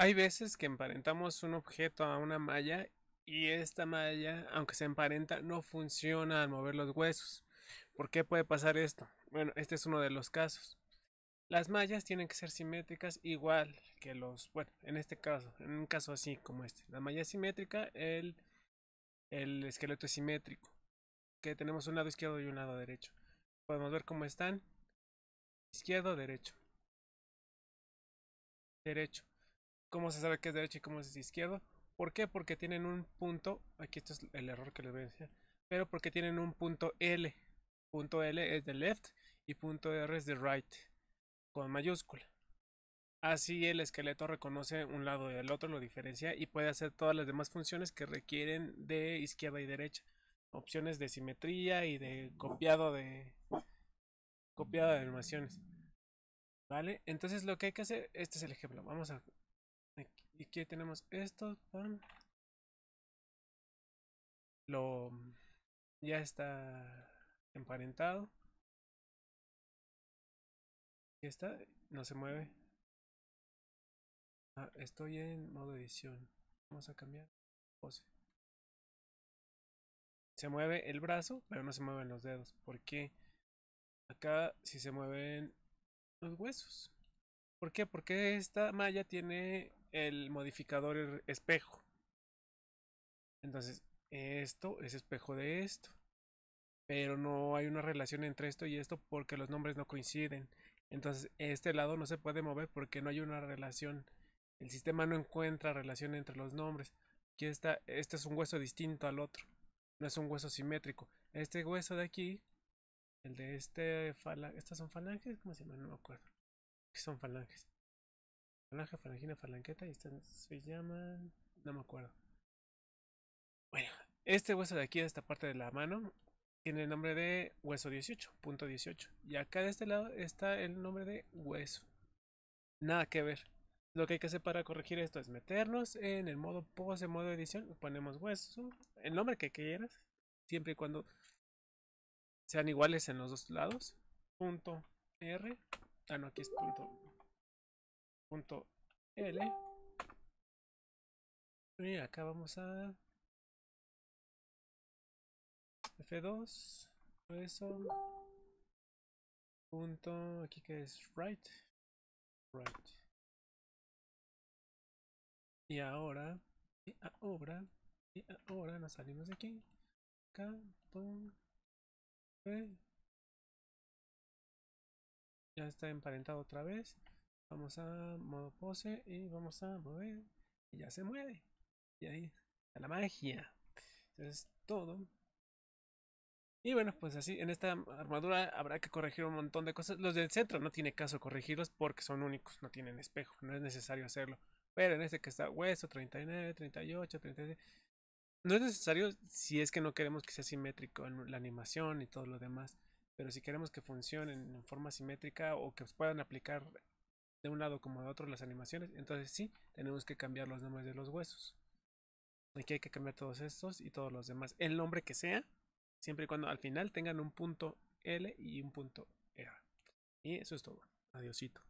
Hay veces que emparentamos un objeto a una malla y esta malla, aunque se emparenta, no funciona al mover los huesos. ¿Por qué puede pasar esto? Bueno, este es uno de los casos. Las mallas tienen que ser simétricas igual que los, bueno, en este caso, en un caso así como este. La malla es simétrica, el, el esqueleto es simétrico, que tenemos un lado izquierdo y un lado derecho. Podemos ver cómo están. Izquierdo, derecho. Derecho cómo se sabe que es derecho y cómo es izquierdo. ¿Por qué? Porque tienen un punto, aquí esto es el error que les voy a decir, pero porque tienen un punto L. Punto L es de left y punto R es de right, con mayúscula. Así el esqueleto reconoce un lado y el otro, lo diferencia y puede hacer todas las demás funciones que requieren de izquierda y derecha. Opciones de simetría y de copiado de copiado de animaciones. ¿Vale? Entonces lo que hay que hacer, este es el ejemplo. Vamos a y aquí tenemos esto lo ya está emparentado aquí está no se mueve ah, estoy en modo edición vamos a cambiar pose se mueve el brazo pero no se mueven los dedos ¿Por qué? acá si sí se mueven los huesos ¿Por qué? Porque esta malla tiene el modificador espejo. Entonces, esto es espejo de esto. Pero no hay una relación entre esto y esto porque los nombres no coinciden. Entonces, este lado no se puede mover porque no hay una relación. El sistema no encuentra relación entre los nombres. Aquí está, este es un hueso distinto al otro. No es un hueso simétrico. Este hueso de aquí, el de este falange, ¿estas son falanges? ¿Cómo se llama? No me acuerdo. ¿Qué son falanges? Falanja, falangina, falanqueta. Y están, se llaman... No me acuerdo. Bueno, este hueso de aquí, de esta parte de la mano, tiene el nombre de hueso 18, punto 18. Y acá de este lado está el nombre de hueso. Nada que ver. Lo que hay que hacer para corregir esto es meternos en el modo pose, modo edición, ponemos hueso, el nombre que quieras, siempre y cuando sean iguales en los dos lados. Punto R. Ah, no, aquí es punto punto L. Y acá vamos a F2. Eso. Punto. Aquí que es right. Right. Y ahora. Y ahora. Y ahora nos salimos de aquí. Acá. Ya está emparentado otra vez. Vamos a modo pose y vamos a mover. Y ya se mueve. Y ahí está la magia. Entonces todo. Y bueno, pues así, en esta armadura habrá que corregir un montón de cosas. Los del centro no tiene caso corregirlos porque son únicos, no tienen espejo, no es necesario hacerlo. Pero en este que está hueso, 39, 38, 36. No es necesario si es que no queremos que sea simétrico en la animación y todo lo demás. Pero si queremos que funcionen en forma simétrica o que puedan aplicar de un lado como de otro las animaciones, entonces sí, tenemos que cambiar los nombres de los huesos. Aquí hay que cambiar todos estos y todos los demás. El nombre que sea, siempre y cuando al final tengan un punto L y un punto R. E y eso es todo. Adiosito.